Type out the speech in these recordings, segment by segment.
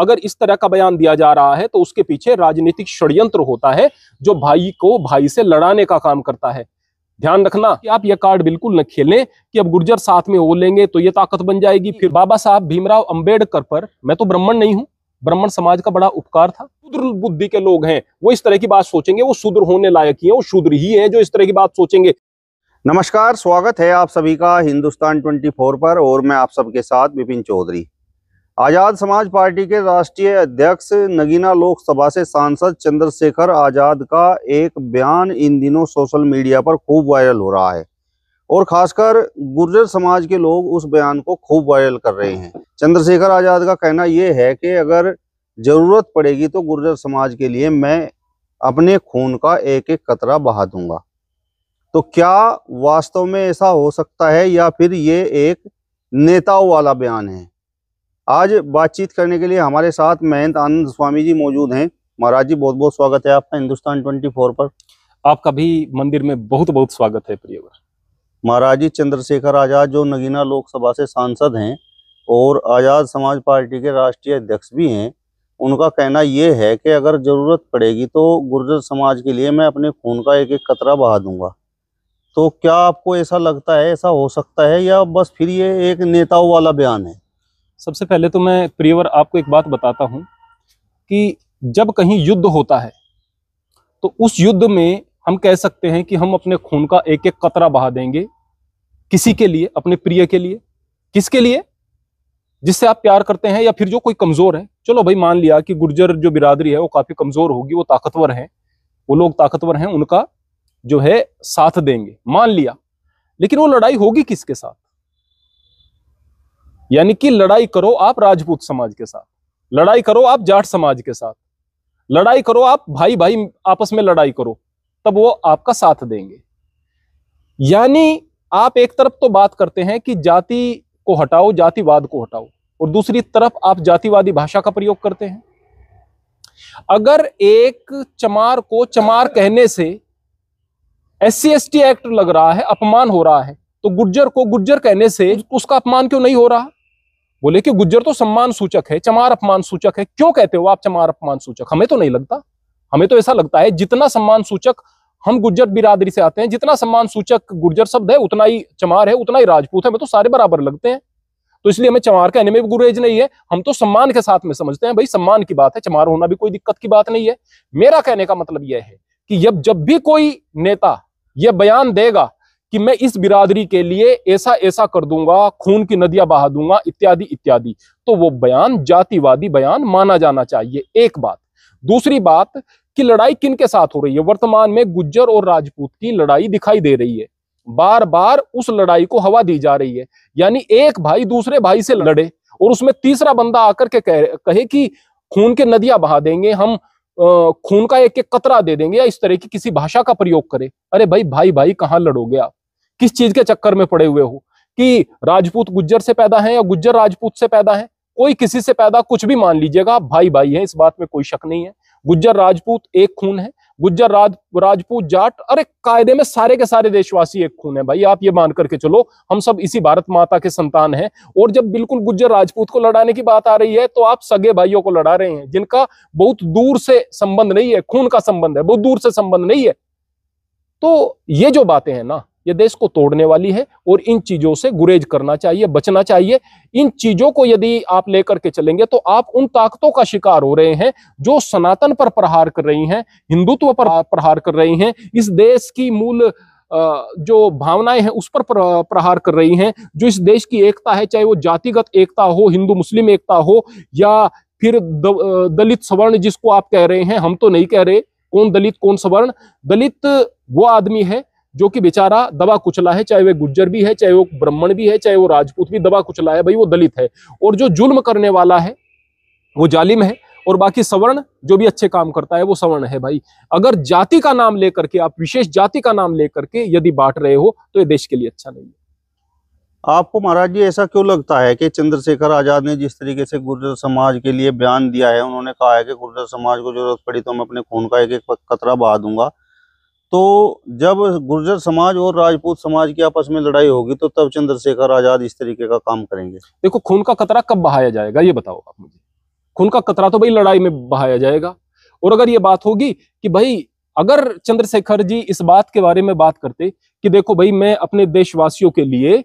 अगर इस तरह का बयान दिया जा रहा है तो उसके पीछे राजनीतिक षड्यंत्र होता है जो भाई को भाई से लड़ाने का काम करता है ध्यान रखना कि आप यह कार्ड बिल्कुल न खेलें कि अब गुर्जर साथ में हो लेंगे तो ये ताकत बन जाएगी फिर बाबा साहब भीमराव अंबेडकर पर मैं तो ब्राह्मण नहीं हूं ब्राह्मण समाज का बड़ा उपकार था शूद्र बुद्धि के लोग हैं वो इस तरह की बात सोचेंगे वो शूद्र होने लायक ही है वो शूद्र ही है जो इस तरह की बात सोचेंगे नमस्कार स्वागत है आप सभी का हिंदुस्तान फोर पर और मैं आप सबके साथ विपिन चौधरी आज़ाद समाज पार्टी के राष्ट्रीय अध्यक्ष नगीना लोकसभा से सांसद चंद्रशेखर आज़ाद का एक बयान इन दिनों सोशल मीडिया पर खूब वायरल हो रहा है और खासकर गुर्जर समाज के लोग उस बयान को खूब वायरल कर रहे हैं चंद्रशेखर आज़ाद का कहना यह है कि अगर ज़रूरत पड़ेगी तो गुर्जर समाज के लिए मैं अपने खून का एक एक कतरा बहा दूंगा तो क्या वास्तव में ऐसा हो सकता है या फिर ये एक नेताओं वाला बयान है आज बातचीत करने के लिए हमारे साथ महंत आनंद स्वामी जी मौजूद हैं महाराज जी बहुत बहुत स्वागत है आपका हिंदुस्तान 24 पर आपका भी मंदिर में बहुत बहुत स्वागत है प्रियवर महाराज जी चंद्रशेखर आज़ाद जो नगीना लोकसभा से सांसद हैं और आज़ाद समाज पार्टी के राष्ट्रीय अध्यक्ष भी हैं उनका कहना ये है कि अगर ज़रूरत पड़ेगी तो गुर्जर समाज के लिए मैं अपने खून का एक एक कतरा बहा दूंगा तो क्या आपको ऐसा लगता है ऐसा हो सकता है या बस फिर ये एक नेताओं वाला बयान है सबसे पहले तो मैं प्रियवर आपको एक बात बताता हूँ कि जब कहीं युद्ध होता है तो उस युद्ध में हम कह सकते हैं कि हम अपने खून का एक एक कतरा बहा देंगे किसी के लिए अपने प्रिय के लिए किसके लिए जिससे आप प्यार करते हैं या फिर जो कोई कमज़ोर है चलो भाई मान लिया कि गुर्जर जो बिरादरी है वो काफ़ी कमज़ोर होगी वो ताकतवर हैं वो लोग ताकतवर हैं उनका जो है साथ देंगे मान लिया लेकिन वो लड़ाई होगी किसके साथ यानी कि लड़ाई करो आप राजपूत समाज के साथ लड़ाई करो आप जाट समाज के साथ लड़ाई करो आप भाई भाई आपस में लड़ाई करो तब वो आपका साथ देंगे यानी आप एक तरफ तो बात करते हैं कि जाति को हटाओ जातिवाद को हटाओ और दूसरी तरफ आप जातिवादी भाषा का प्रयोग करते हैं अगर एक चमार को चमार कहने से एस सी एक्ट लग रहा है अपमान हो रहा है तो गुर्जर को गुज्जर कहने से हम्म। उसका अपमान क्यों नहीं हो रहा बोले कि गुज्जर तो सम्मान सूचक है चमार अपमान सूचक है क्यों कहते हो आप चमार अपमान सूचक हमें तो नहीं लगता हमें तो ऐसा लगता है जितना सम्मान सूचक हम गुज्जर बिरादरी से आते हैं जितना सम्मान सूचक गुर्जर शब्द है उतना ही चमार है उतना ही राजपूत है हमें तो सारे बराबर लगते हैं तो इसलिए हमें चमार कहने में भी गुरेज नहीं है हम तो सम्मान के साथ में समझते हैं भाई सम्मान की बात है चमार होना भी कोई दिक्कत की बात नहीं है मेरा कहने का मतलब यह है कि जब जब भी कोई नेता यह बयान देगा कि मैं इस बिरादरी के लिए ऐसा ऐसा कर दूंगा खून की नदियां बहा दूंगा इत्यादि इत्यादि तो वो बयान जातिवादी बयान माना जाना चाहिए एक बात दूसरी बात कि लड़ाई किन के साथ हो रही है वर्तमान में गुज्जर और राजपूत की लड़ाई दिखाई दे रही है बार बार उस लड़ाई को हवा दी जा रही है यानी एक भाई दूसरे भाई से लड़े और उसमें तीसरा बंदा आकर के कह, कहे कि खून के नदियां बहा देंगे हम खून का एक एक कतरा दे देंगे या इस तरह की किसी भाषा का प्रयोग करे अरे भाई भाई भाई कहाँ लड़ोगे आप किस चीज के चक्कर में पड़े हुए हो कि राजपूत गुज्जर से पैदा है या गुज्जर राजपूत से पैदा है कोई किसी से पैदा कुछ भी मान लीजिएगा आप भाई भाई हैं इस बात में कोई शक नहीं है गुज्जर राजपूत एक खून है गुज्जर राज राजपूत जाट अरे कायदे में सारे के सारे देशवासी एक खून है भाई आप ये मान करके चलो हम सब इसी भारत माता के संतान हैं और जब बिल्कुल गुज्जर राजपूत को लड़ाने की बात आ रही है तो आप सगे भाइयों को लड़ा रहे हैं जिनका बहुत दूर से संबंध नहीं है खून का संबंध है बहुत दूर से संबंध नहीं है तो ये जो बातें हैं ना ये देश को तोड़ने वाली है और इन चीजों से गुरेज करना चाहिए बचना चाहिए इन चीजों को यदि आप लेकर के चलेंगे तो आप उन ताकतों का शिकार हो रहे हैं जो सनातन पर प्रहार कर रही हैं हिंदुत्व पर प्रहार कर रही हैं इस देश की मूल जो भावनाएं हैं उस पर प्रहार कर रही हैं जो इस देश की एकता है चाहे वो जातिगत एकता हो हिंदू मुस्लिम एकता हो या फिर दलित सवर्ण जिसको आप कह रहे हैं हम तो नहीं कह रहे कौन दलित कौन सवर्ण दलित वो आदमी है जो कि बेचारा दबा कुचला है चाहे वह गुज्जर भी है चाहे वो ब्राह्मण भी है चाहे वो राजपूत भी दबा कुचला है भाई वो दलित है और जो जुल्म करने वाला है वो जालिम है और बाकी सवर्ण जो भी अच्छे काम करता है वो सवर्ण है भाई अगर जाति का नाम लेकर के आप विशेष जाति का नाम लेकर के यदि बांट रहे हो तो ये देश के लिए अच्छा नहीं है आपको महाराज जी ऐसा क्यों लगता है कि चंद्रशेखर आजाद ने जिस तरीके से गुर्जर समाज के लिए बयान दिया है उन्होंने कहा है कि गुर्जर समाज को जरूरत पड़ी तो मैं अपने खून का एक एक कतरा बहा दूंगा तो जब गुर्जर समाज और राजपूत समाज की आपस में लड़ाई होगी तो तब चंद्रशेखर आजाद इस तरीके का काम करेंगे देखो खून का कतरा कब बहाया जाएगा ये बताओ आप मुझे खून का कतरा तो भाई लड़ाई में बहाया जाएगा और अगर ये बात होगी कि भाई अगर चंद्रशेखर जी इस बात के बारे में बात करते कि देखो भाई मैं अपने देशवासियों के लिए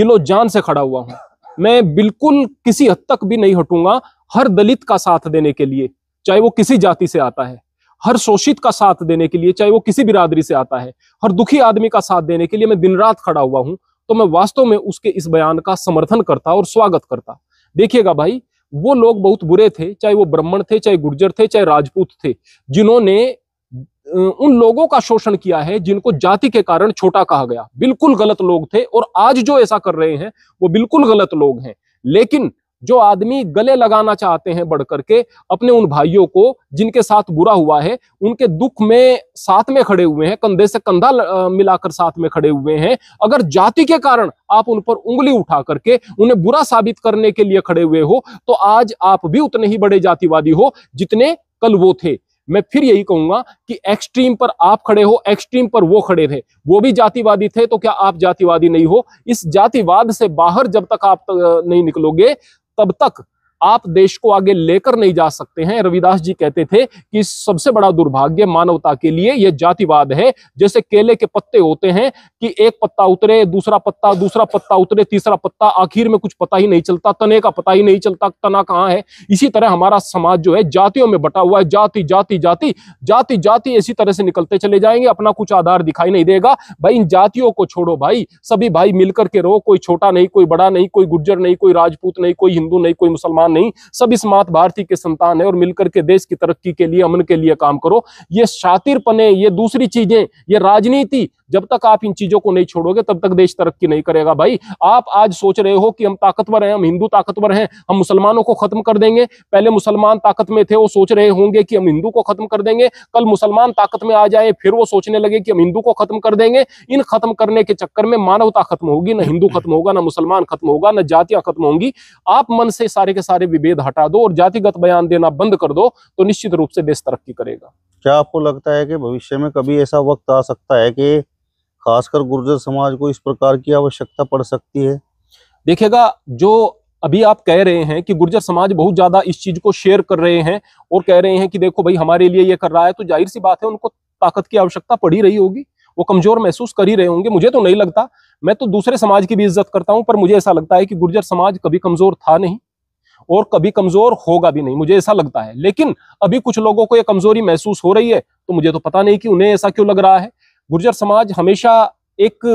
दिलो जान से खड़ा हुआ हूं मैं बिल्कुल किसी हद तक भी नहीं हटूंगा हर दलित का साथ देने के लिए चाहे वो किसी जाति से आता है हर शोषित का साथ देने के लिए चाहे वो किसी बिरादरी से आता है हर दुखी आदमी का साथ देने के लिए मैं दिन रात खड़ा हुआ हूं तो मैं वास्तव में उसके इस बयान का समर्थन करता और स्वागत करता देखिएगा भाई वो लोग बहुत बुरे थे चाहे वो ब्राह्मण थे चाहे गुर्जर थे चाहे राजपूत थे जिन्होंने उन लोगों का शोषण किया है जिनको जाति के कारण छोटा कहा गया बिल्कुल गलत लोग थे और आज जो ऐसा कर रहे हैं वो बिल्कुल गलत लोग हैं लेकिन जो आदमी गले लगाना चाहते हैं बढ़ करके अपने उन भाइयों को जिनके साथ बुरा हुआ है उनके दुख में साथ में खड़े हुए हैं कंधे से कंधा मिलाकर साथ में खड़े हुए हैं अगर जाति के कारण आप उन पर उंगली उठा करके उन्हें बुरा साबित करने के लिए खड़े हुए हो तो आज आप भी उतने ही बड़े जातिवादी हो जितने कल वो थे मैं फिर यही कहूंगा कि एक्सट्रीम पर आप खड़े हो एक्सट्रीम पर वो खड़े थे वो भी जातिवादी थे तो क्या आप जातिवादी नहीं हो इस जातिवाद से बाहर जब तक आप नहीं निकलोगे तब तक आप देश को आगे लेकर नहीं जा सकते हैं रविदास जी कहते थे कि सबसे बड़ा दुर्भाग्य मानवता के लिए यह जातिवाद है जैसे केले के पत्ते होते हैं कि एक पत्ता उतरे दूसरा पत्ता दूसरा पत्ता उतरे तीसरा पत्ता आखिर में कुछ पता ही नहीं चलता तने का पता ही नहीं चलता तना कहाँ है इसी तरह हमारा समाज जो है जातियों में बटा हुआ है जाति जाति जाति जाति जाति इसी तरह से निकलते चले जाएंगे अपना कुछ आधार दिखाई नहीं देगा भाई इन जातियों को छोड़ो भाई सभी भाई मिलकर के रहो कोई छोटा नहीं कोई बड़ा नहीं कोई गुज्जर नहीं कोई राजपूत नहीं कोई हिंदू नहीं कोई मुसलमान संतान नहीं सब इस मात भारती के संतान है और मिलकर के देश की तरक्की के लिए अमन के लिए काम करो ये शातिरपने ये दूसरी चीजें ये राजनीति जब तक आप इन चीजों को नहीं छोड़ोगे तब तक देश तरक्की नहीं करेगा भाई आप आज सोच रहे हो कि हम ताकतवर हैं हम हिंदू ताकतवर हैं हम मुसलमानों को खत्म कर देंगे पहले मुसलमान ताकत में थे वो सोच रहे होंगे कि हम हिंदू को खत्म कर देंगे कल मुसलमान ताकत में आ जाए फिर वो सोचने लगे कि हम हिंदू को खत्म कर देंगे इन खत्म करने के चक्कर में मानवता खत्म होगी ना हिंदू खत्म होगा ना मुसलमान खत्म होगा ना जातियां खत्म होंगी आप मन से सारे के सारे विभेद हटा दो और जातिगत बयान देना बंद कर दो तो निश्चित रूप से देश तरक्की करेगा क्या आपको लगता है कि भविष्य में कभी ऐसा वक्त आ सकता है कि खासकर गुर्जर समाज को इस प्रकार की आवश्यकता पड़ सकती है देखिएगा जो अभी आप कह रहे हैं कि गुर्जर समाज बहुत ज्यादा इस चीज को शेयर कर रहे हैं और कह रहे हैं कि देखो भाई हमारे लिए ये कर रहा है तो जाहिर सी बात है उनको ताकत की आवश्यकता पड़ी रही होगी वो कमजोर महसूस कर ही रहे होंगे मुझे तो नहीं लगता मैं तो दूसरे समाज की भी इज्जत करता हूं पर मुझे ऐसा लगता है कि गुर्जर समाज कभी कमजोर था नहीं और कभी कमजोर होगा भी नहीं मुझे ऐसा लगता है लेकिन अभी कुछ लोगों को यह कमजोरी महसूस हो रही है तो मुझे तो पता नहीं कि उन्हें ऐसा क्यों लग रहा है गुर्जर समाज हमेशा एक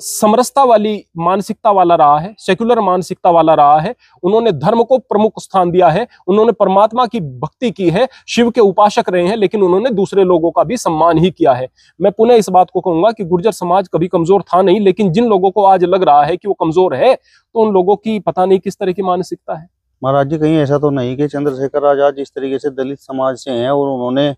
समरसता वाली मानसिकता वाला रहा है सेक्युलर मानसिकता वाला रहा है उन्होंने धर्म को प्रमुख स्थान दिया है उन्होंने परमात्मा की भक्ति की है शिव के उपासक रहे हैं लेकिन उन्होंने दूसरे लोगों का भी सम्मान ही किया है मैं पुनः इस बात को कहूंगा कि गुर्जर समाज कभी कमजोर था नहीं लेकिन जिन लोगों को आज लग रहा है कि वो कमजोर है तो उन लोगों की पता नहीं किस तरह की मानसिकता है महाराज जी कहीं ऐसा तो नहीं कि चंद्रशेखर आजाद जिस तरीके से दलित समाज से हैं और उन्होंने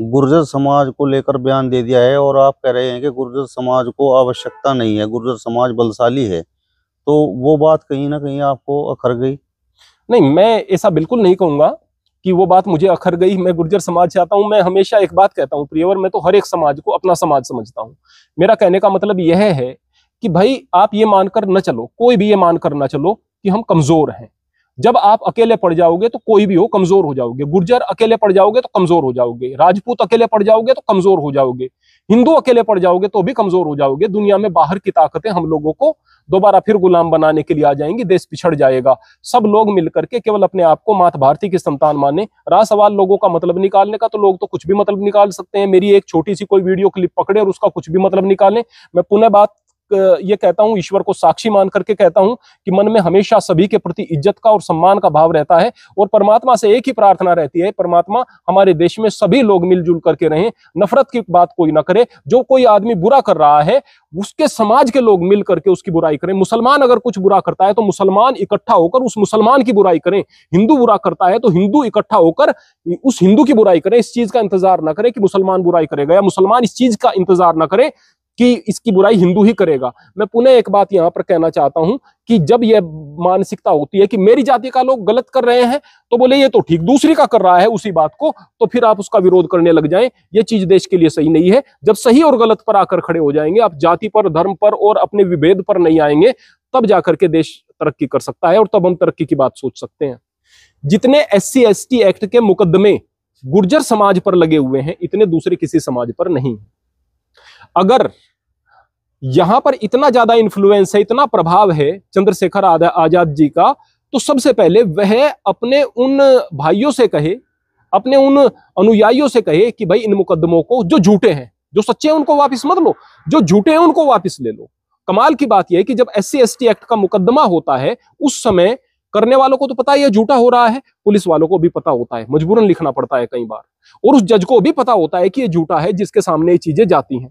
गुर्जर समाज को लेकर बयान दे दिया है और आप कह रहे हैं कि गुर्जर समाज को आवश्यकता नहीं है गुर्जर समाज बलशाली है तो वो बात कहीं ना कहीं आपको अखर गई नहीं मैं ऐसा बिल्कुल नहीं कहूँगा कि वो बात मुझे अखर गई मैं गुर्जर समाज से आता हूँ मैं हमेशा एक बात कहता हूँ प्रियवर मैं तो हर एक समाज को अपना समाज समझता हूँ मेरा कहने का मतलब यह है कि भाई आप ये मानकर न चलो कोई भी ये मानकर न चलो कि हम कमजोर हैं जब आप अकेले पड़ जाओगे तो कोई भी हो कमजोर हो जाओगे गुर्जर अकेले पड़ जाओगे तो कमजोर हो जाओगे राजपूत अकेले पड़ जाओगे तो कमजोर हो जाओगे हिंदू अकेले पड़ जाओगे तो भी कमजोर हो जाओगे दुनिया में बाहर की ताकतें हम लोगों को दोबारा फिर गुलाम बनाने के लिए आ जाएंगी देश पिछड़ जाएगा सब लोग मिलकर के केवल अपने आप को मात भारती की संतान माने रहा सवाल लोगों का मतलब निकालने का तो लोग तो कुछ भी मतलब निकाल सकते हैं मेरी एक छोटी सी कोई वीडियो क्लिप पकड़े और उसका कुछ भी मतलब निकालें मैं पुनः बात ये कहता हूँ ईश्वर को साक्षी मान करके कहता हूं कि मन में हमेशा सभी के प्रति इज्जत का और सम्मान का भाव रहता है और परमात्मा से एक ही प्रार्थना रहती है परमात्मा हमारे देश में सभी लोग मिलजुल करके रहें नफरत की बात कोई ना करे जो कोई आदमी बुरा कर रहा है उसके समाज के लोग मिल करके उसकी बुराई करें मुसलमान अगर कुछ बुरा करता है तो मुसलमान इकट्ठा होकर उस मुसलमान की बुराई करें हिंदू बुरा करता है तो हिंदू इकट्ठा होकर उस हिंदू की बुराई करें इस चीज का इंतजार ना करें कि मुसलमान बुराई करेगा या मुसलमान इस चीज का इंतजार ना करें कि इसकी बुराई हिंदू ही करेगा मैं पुनः एक बात यहाँ पर कहना चाहता हूँ कि जब यह मानसिकता होती है कि मेरी जाति का लोग गलत कर रहे हैं तो बोले ये तो ठीक दूसरी का कर रहा है उसी बात को तो फिर आप उसका विरोध करने लग जाएं ये चीज देश के लिए सही नहीं है जब सही और गलत पर आकर खड़े हो जाएंगे आप जाति पर धर्म पर और अपने विभेद पर नहीं आएंगे तब जाकर के देश तरक्की कर सकता है और तब हम तरक्की की बात सोच सकते हैं जितने एस सी एक्ट के मुकदमे गुर्जर समाज पर लगे हुए हैं इतने दूसरे किसी समाज पर नहीं है अगर यहां पर इतना ज्यादा इन्फ्लुएंस है इतना प्रभाव है चंद्रशेखर आजाद जी का तो सबसे पहले वह अपने उन भाइयों से कहे अपने उन अनुयायियों से कहे कि भाई इन मुकदमों को जो झूठे हैं जो सच्चे हैं उनको वापस मत लो जो झूठे हैं उनको वापस ले लो कमाल की बात यह है कि जब एस सी एक्ट का मुकदमा होता है उस समय करने वालों को तो पता है झूठा हो रहा है पुलिस वालों को भी पता होता है मजबूरन लिखना पड़ता है कई बार और उस जज को भी पता होता है कि यह झूठा है जिसके सामने ये चीजें जाती हैं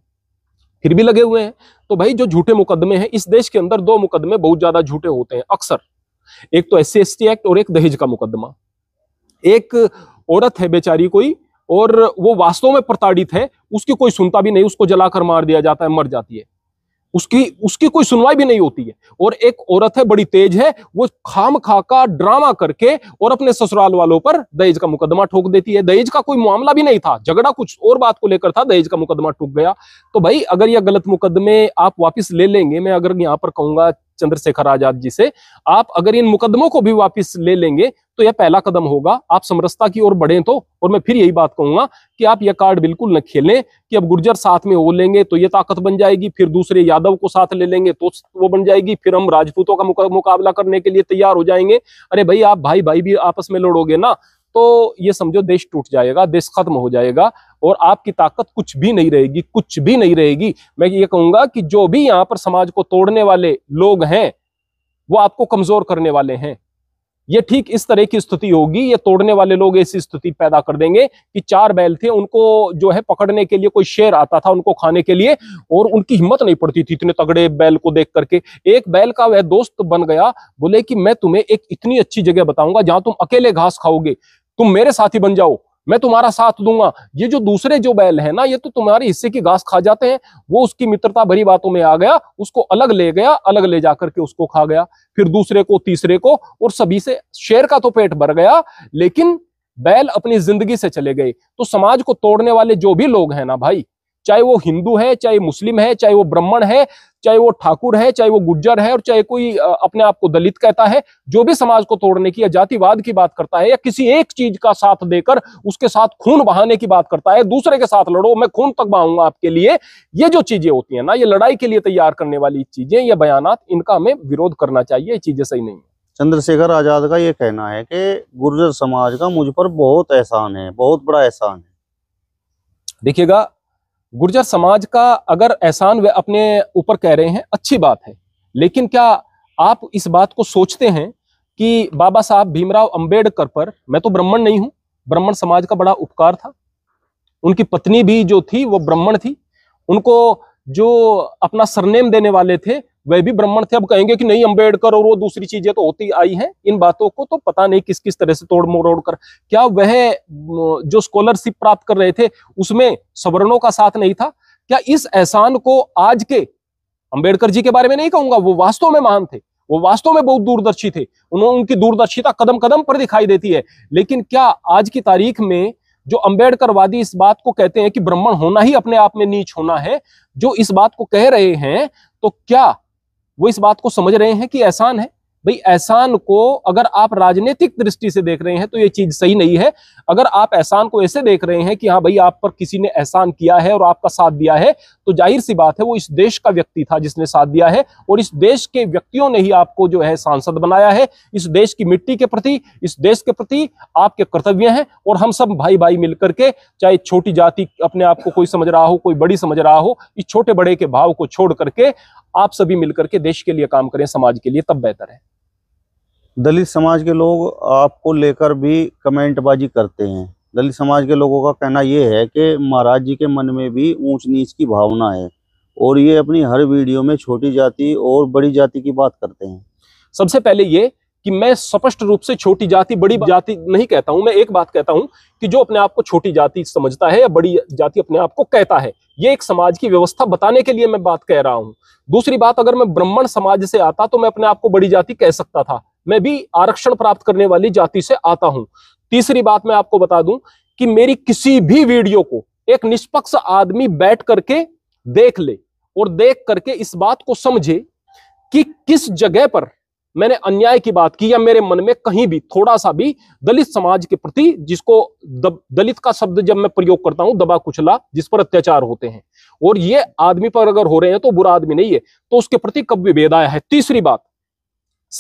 फिर भी लगे हुए हैं तो भाई जो झूठे मुकदमे हैं इस देश के अंदर दो मुकदमे बहुत ज्यादा झूठे होते हैं अक्सर एक तो एस सी एक्ट और एक दहेज का मुकदमा एक औरत है बेचारी कोई और वो वास्तव में प्रताड़ित है उसकी कोई सुनता भी नहीं उसको जलाकर मार दिया जाता है मर जाती है उसकी उसकी कोई सुनवाई भी नहीं होती है और एक औरत है बड़ी तेज है वो खाम खाका ड्रामा करके और अपने ससुराल वालों पर दहेज का मुकदमा ठोक देती है दहेज का कोई मामला भी नहीं था झगड़ा कुछ और बात को लेकर था दहेज का मुकदमा ठोक गया तो भाई अगर यह गलत मुकदमे आप वापिस ले लेंगे मैं अगर यहां पर कहूंगा चंद्रशेखर आजाद जी से आप अगर इन मुकदमों को भी वापस ले लेंगे तो यह पहला कदम होगा आप समरसता की ओर बढ़े तो और मैं फिर यही बात कहूंगा कि आप यह कार्ड बिल्कुल न खेलें कि अब गुर्जर साथ में हो लेंगे तो यह ताकत बन जाएगी फिर दूसरे यादव को साथ ले लेंगे तो वो बन जाएगी फिर हम राजपूतों का मुकाबला करने के लिए तैयार हो जाएंगे अरे भाई आप भाई भाई भी आपस में लड़ोगे ना तो ये समझो देश टूट जाएगा देश खत्म हो जाएगा और आपकी ताकत कुछ भी नहीं रहेगी कुछ भी नहीं रहेगी मैं ये कहूंगा कि जो भी यहाँ पर समाज को तोड़ने वाले लोग हैं वो आपको कमजोर करने वाले हैं ये ठीक इस तरह की स्थिति होगी ये तोड़ने वाले लोग ऐसी स्थिति पैदा कर देंगे कि चार बैल थे उनको जो है पकड़ने के लिए कोई शेर आता था उनको खाने के लिए और उनकी हिम्मत नहीं पड़ती थी इतने तगड़े बैल को देख करके एक बैल का वह दोस्त बन गया बोले कि मैं तुम्हें एक इतनी अच्छी जगह बताऊंगा जहां तुम अकेले घास खाओगे तुम मेरे साथी बन जाओ मैं तुम्हारा साथ दूंगा ये जो दूसरे जो बैल है ना ये तो तुम्हारे हिस्से की घास खा जाते हैं वो उसकी मित्रता भरी बातों में आ गया उसको अलग ले गया अलग ले जाकर के उसको खा गया फिर दूसरे को तीसरे को और सभी से शेर का तो पेट भर गया लेकिन बैल अपनी जिंदगी से चले गए तो समाज को तोड़ने वाले जो भी लोग हैं ना भाई चाहे वो हिंदू है चाहे मुस्लिम है चाहे वो ब्राह्मण है चाहे वो ठाकुर है चाहे वो गुज्जर है और चाहे कोई अपने आप को दलित कहता है जो भी समाज को तोड़ने की या जातिवाद की बात करता है या किसी एक चीज का साथ देकर उसके साथ खून बहाने की बात करता है दूसरे के साथ लड़ो मैं खून तक बहाऊंगा आपके लिए ये जो चीजें होती है ना ये लड़ाई के लिए तैयार करने वाली चीजें या बयान इनका हमें विरोध करना चाहिए ये चीजें सही नहीं है चंद्रशेखर आजाद का ये कहना है कि गुर्जर समाज का मुझ पर बहुत एहसान है बहुत बड़ा एहसान है देखिएगा गुर्जर समाज का अगर एहसान वे अपने ऊपर कह रहे हैं अच्छी बात है लेकिन क्या आप इस बात को सोचते हैं कि बाबा साहब भीमराव अंबेडकर पर मैं तो ब्राह्मण नहीं हूं ब्राह्मण समाज का बड़ा उपकार था उनकी पत्नी भी जो थी वो ब्राह्मण थी उनको जो अपना सरनेम देने वाले थे वह भी ब्राह्मण थे अब कहेंगे कि नहीं अंबेडकर और वो दूसरी चीजें तो होती आई हैं इन बातों को तो पता नहीं किस किस तरह से तोड़ मोड़ कर क्या वह जो स्कॉलरशिप प्राप्त कर रहे थे उसमें सवर्णों का साथ नहीं था क्या इस एहसान को आज के अंबेडकर जी के बारे में नहीं कहूंगा वो वास्तव में महान थे वो वास्तव में बहुत दूरदर्शी थे उन्होंने उनकी दूरदर्शिता कदम कदम पर दिखाई देती है लेकिन क्या आज की तारीख में जो अंबेडकरवादी इस बात को कहते हैं कि ब्राह्मण होना ही अपने आप में नीच होना है जो इस बात को कह रहे हैं तो क्या वो इस बात को समझ रहे हैं कि आसान है भाई एहसान को अगर आप राजनीतिक दृष्टि से देख रहे हैं तो ये चीज सही नहीं है अगर आप एहसान को ऐसे देख रहे हैं कि हाँ भाई आप पर किसी ने एहसान किया है और आपका साथ दिया है तो जाहिर सी बात है वो इस देश का व्यक्ति था जिसने साथ दिया है और इस देश के व्यक्तियों ने ही आपको जो है सांसद बनाया है इस देश की मिट्टी के प्रति इस देश के प्रति आपके कर्तव्य हैं और हम सब भाई भाई मिलकर के चाहे छोटी जाति अपने आप को कोई समझ रहा हो कोई बड़ी समझ रहा हो इस छोटे बड़े के भाव को छोड़ करके आप सभी मिलकर के देश के लिए काम करें समाज के लिए तब बेहतर है दलित समाज के लोग आपको लेकर भी कमेंटबाजी करते हैं दलित समाज के लोगों का कहना ये है कि महाराज जी के मन में भी ऊंच नीच की भावना है और ये अपनी हर वीडियो में छोटी जाति और बड़ी जाति की बात करते हैं सबसे पहले ये कि मैं स्पष्ट रूप से छोटी जाति बड़ी जाति नहीं कहता हूं मैं एक बात कहता हूं कि जो अपने आप को छोटी जाति समझता है या बड़ी जाति अपने आप को कहता है ये एक समाज की व्यवस्था बताने के लिए मैं बात कह रहा हूं दूसरी बात अगर मैं ब्राह्मण समाज से आता तो मैं अपने आप को बड़ी जाति कह सकता था मैं भी आरक्षण प्राप्त करने वाली जाति से आता हूं तीसरी बात मैं आपको बता दूं कि मेरी किसी भी वीडियो को एक निष्पक्ष आदमी बैठ करके देख ले और देख करके इस बात को समझे कि किस जगह पर मैंने अन्याय की बात की या मेरे मन में कहीं भी थोड़ा सा भी दलित समाज के प्रति जिसको दलित का शब्द जब मैं प्रयोग करता हूं दबा कुचला जिस पर अत्याचार होते हैं और ये आदमी पर अगर हो रहे हैं तो बुरा आदमी नहीं है तो उसके प्रति कब विभेद आया है तीसरी बात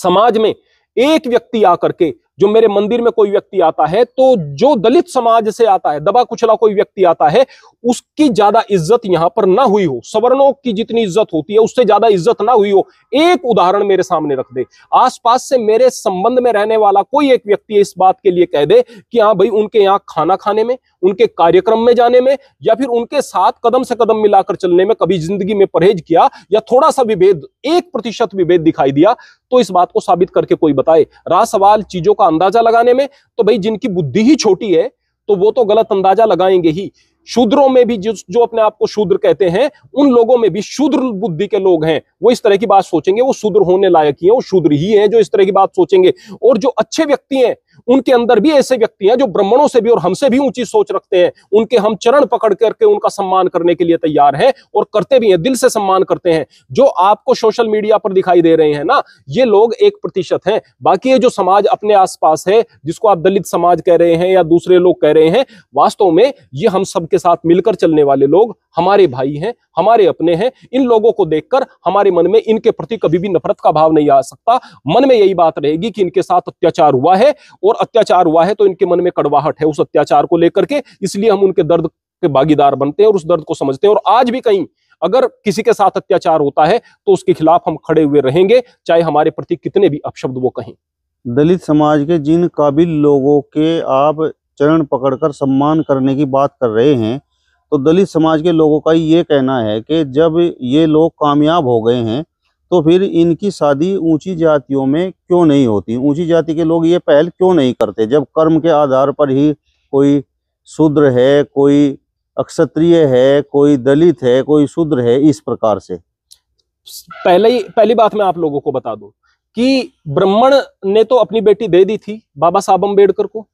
समाज में एक व्यक्ति आकर के जो मेरे मंदिर में कोई व्यक्ति आता है तो जो दलित समाज से आता है दबा कुचला कोई व्यक्ति आता है उसकी ज्यादा इज्जत यहां पर ना हुई हो सवर्णों की जितनी इज्जत होती है उससे ज्यादा इज्जत ना हुई हो एक उदाहरण मेरे सामने रख दे आसपास से मेरे संबंध में रहने वाला कोई एक व्यक्ति इस बात के लिए कह दे कि हाँ भाई उनके यहाँ खाना खाने में उनके कार्यक्रम में जाने में या फिर उनके साथ कदम से कदम मिलाकर चलने में कभी जिंदगी में परहेज किया या थोड़ा सा विभेद एक प्रतिशत विभेद दिखाई दिया तो इस बात को साबित करके कोई बताए रहा सवाल चीजों का अंदाजा लगाने में तो भाई जिनकी बुद्धि ही छोटी है तो वो तो गलत अंदाजा लगाएंगे ही शूद्रों में भी जो जो अपने आप को शूद्र कहते हैं उन लोगों में भी शूद्र बुद्धि के लोग हैं वो इस तरह की बात सोचेंगे वो शूद्र होने लायक ही हैं वो शूद्र ही हैं जो इस तरह की बात सोचेंगे और जो अच्छे व्यक्ति हैं उनके अंदर भी ऐसे व्यक्ति हैं जो ब्राह्मणों से भी और हमसे भी ऊंची सोच रखते हैं उनके हम चरण पकड़ करके उनका सम्मान करने के लिए तैयार हैं और करते भी हैं दिल से सम्मान करते हैं जो आपको सोशल मीडिया पर दिखाई दे रहे हैं ना ये लोग एक प्रतिशत है बाकी ये जो समाज अपने आसपास है जिसको आप दलित समाज कह रहे हैं या दूसरे लोग कह रहे हैं वास्तव में ये हम सबके साथ मिलकर चलने वाले लोग हमारे भाई हैं हमारे अपने हैं इन लोगों को देखकर हमारे मन में इनके प्रति कभी भी नफरत का भाव नहीं आ सकता मन में यही बात रहेगी कि इनके साथ अत्याचार हुआ है और अत्याचार हुआ है तो इनके मन में कड़वाहट है उस अत्याचार को लेकर के इसलिए हम उनके दर्द के भागीदार बनते हैं और उस दर्द को समझते हैं और आज भी कहीं अगर किसी के साथ अत्याचार होता है तो उसके खिलाफ हम खड़े हुए रहेंगे चाहे हमारे प्रति कितने भी अपशब्द वो कहें दलित समाज के जिन काबिल लोगों के आप चरण पकड़कर सम्मान करने की बात कर रहे हैं तो दलित समाज के लोगों का ये कहना है कि जब ये लोग कामयाब हो गए हैं तो फिर इनकी शादी ऊंची जातियों में क्यों नहीं होती ऊंची जाति के लोग ये पहल क्यों नहीं करते जब कर्म के आधार पर ही कोई शूद्र है कोई अक्षत्रिय है कोई दलित है कोई शूद्र है इस प्रकार से पहले ही पहली बात मैं आप लोगों को बता दूं कि ब्राह्मण ने तो अपनी बेटी दे दी थी बाबा साहब अम्बेडकर को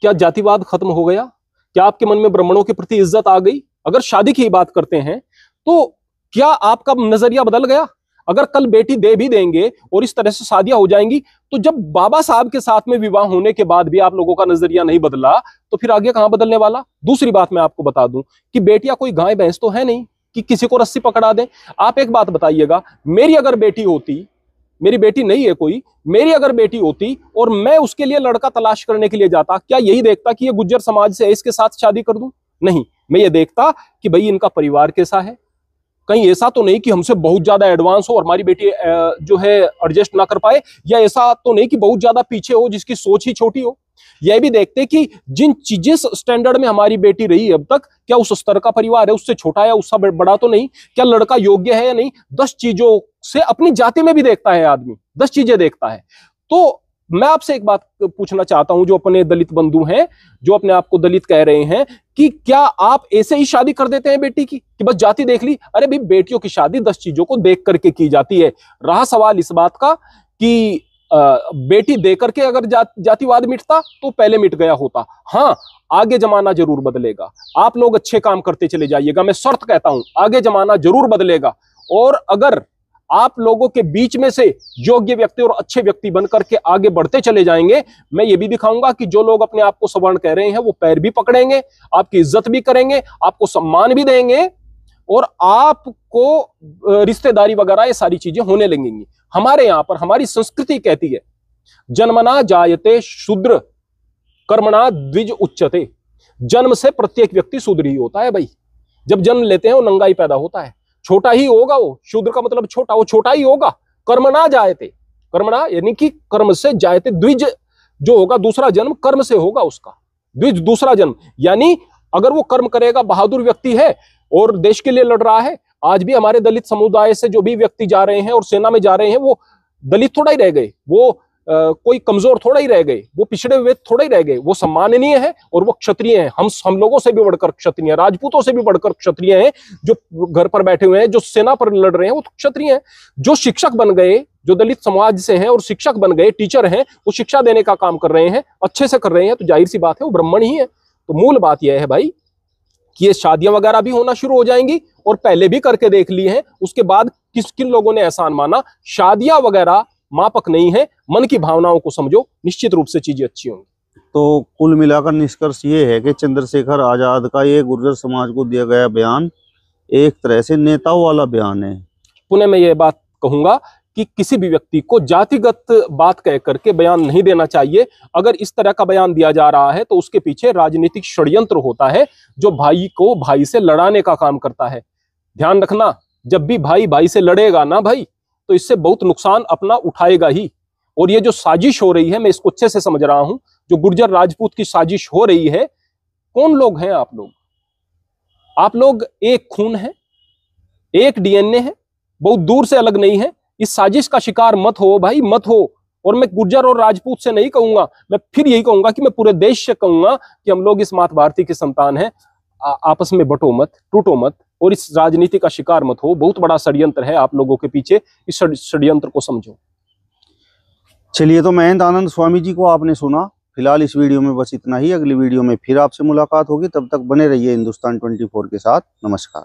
क्या जातिवाद खत्म हो गया क्या आपके मन में ब्राह्मणों के प्रति इज्जत आ गई अगर शादी की बात करते हैं तो क्या आपका नजरिया बदल गया अगर कल बेटी दे भी देंगे और इस तरह से शादियां हो जाएंगी तो जब बाबा साहब के साथ में विवाह होने के बाद भी आप लोगों का नजरिया नहीं बदला तो फिर आगे कहां बदलने वाला दूसरी बात मैं आपको बता दूं कि बेटियां कोई गाय भैंस तो है नहीं कि किसी को रस्सी पकड़ा दें आप एक बात बताइएगा मेरी अगर बेटी होती मेरी बेटी नहीं है कोई मेरी अगर बेटी होती और मैं उसके लिए लड़का तलाश करने के लिए जाता क्या यही देखता कि ये गुज्जर समाज से इसके साथ शादी कर दूं नहीं मैं ये देखता कि भाई इनका परिवार कैसा है कहीं ऐसा तो नहीं कि हमसे बहुत ज्यादा एडवांस हो और हमारी बेटी जो है एडजस्ट ना कर पाए या ऐसा तो नहीं कि बहुत ज्यादा पीछे हो जिसकी सोच ही छोटी हो यह भी देखते कि जिन चीजें स्टैंडर्ड में हमारी बेटी रही अब तक क्या उस स्तर का परिवार है उससे छोटा या उससे बड़ा तो नहीं क्या लड़का योग्य है या नहीं दस चीजों से अपनी जाति में भी देखता है आदमी दस चीजें देखता है तो मैं आपसे एक बात पूछना चाहता हूं जो अपने दलित बंधु हैं जो अपने आप को दलित कह रहे हैं कि क्या आप ऐसे ही शादी कर देते हैं बेटी की कि बस जाति देख ली अरे भाई बेटियों की शादी दस चीजों को देख करके की जाती है रहा सवाल इस बात का कि बेटी देकर के अगर जा, जातिवाद मिटता तो पहले मिट गया होता हाँ आगे जमाना जरूर बदलेगा आप लोग अच्छे काम करते चले जाइएगा मैं शर्त कहता हूं आगे जमाना जरूर बदलेगा और अगर आप लोगों के बीच में से योग्य व्यक्ति और अच्छे व्यक्ति बनकर के आगे बढ़ते चले जाएंगे मैं ये भी दिखाऊंगा कि जो लोग अपने आप को सवर्ण कह रहे हैं वो पैर भी पकड़ेंगे आपकी इज्जत भी करेंगे आपको सम्मान भी देंगे और आपको रिश्तेदारी वगैरह ये सारी चीजें होने लगेंगी हमारे यहां पर हमारी संस्कृति कहती है जन्मना जायते शूद्र कर्मणा द्विज उच्चते जन्म से प्रत्येक व्यक्ति शूद्र ही होता है भाई जब जन्म लेते हैं वो नंगा ही पैदा होता है छोटा ही होगा वो शूद्र का मतलब छोटा वो छोटा ही होगा कर्मणा जायते कर्मणा यानी कि कर्म से जायते द्विज जो होगा दूसरा जन्म कर्म से होगा उसका द्विज दूसरा जन्म यानी अगर वो कर्म करेगा बहादुर व्यक्ति है और देश के लिए लड़ रहा है आज भी हमारे दलित समुदाय से जो भी व्यक्ति जा रहे हैं और सेना में जा रहे हैं वो दलित थोड़ा ही रह गए वो आ, कोई कमजोर थोड़ा ही रह गए वो पिछड़े हुए थोड़ा ही रह गए वो सम्माननीय है और वो क्षत्रिय हैं हम हम लोगों से भी बढ़कर क्षत्रिय हैं राजपूतों से भी बढ़कर क्षत्रिय हैं जो घर पर बैठे हुए हैं जो सेना पर लड़ रहे हैं वो तो क्षत्रिय हैं जो शिक्षक बन गए जो दलित समाज से हैं और शिक्षक बन गए टीचर हैं वो शिक्षा देने का काम कर रहे हैं अच्छे से कर रहे हैं तो जाहिर सी बात है वो ब्राह्मण ही है तो मूल बात यह है भाई कि ये शादियां वगैरह भी होना शुरू हो जाएंगी और पहले भी करके देख लिए है उसके बाद किस किन लोगों ने एहसान माना शादियां वगैरह मापक नहीं है मन की भावनाओं को समझो निश्चित रूप से चीजें अच्छी होंगी तो कुल मिलाकर निष्कर्ष ये है कि चंद्रशेखर आजाद का ये गुर्जर समाज को दिया गया बयान एक तरह से नेताओं वाला बयान है पुणे में ये बात कहूंगा कि किसी भी व्यक्ति को जातिगत बात कह करके बयान नहीं देना चाहिए अगर इस तरह का बयान दिया जा रहा है तो उसके पीछे राजनीतिक षड्यंत्र होता है जो भाई को भाई से लड़ाने का काम करता है ध्यान रखना जब भी भाई भाई से लड़ेगा ना भाई तो इससे बहुत नुकसान अपना उठाएगा ही और ये जो साजिश हो रही है मैं इसको अच्छे से समझ रहा हूं जो गुर्जर राजपूत की साजिश हो रही है कौन लोग हैं आप लोग आप लोग एक खून है एक डीएनए है बहुत दूर से अलग नहीं है इस साजिश का शिकार मत हो भाई मत हो और मैं गुर्जर और राजपूत से नहीं कहूंगा मैं फिर यही कहूंगा कि मैं पूरे देश से कहूंगा कि हम लोग इस मात भारती की संतान है आ, आपस में बटो मत टूटो मत और इस राजनीति का शिकार मत हो बहुत बड़ा षड्यंत्र है आप लोगों के पीछे इस षड्यंत्र को समझो चलिए तो महंत आनंद स्वामी जी को आपने सुना फिलहाल इस वीडियो में बस इतना ही अगली वीडियो में फिर आपसे मुलाकात होगी तब तक बने रहिए हिंदुस्तान 24 के साथ नमस्कार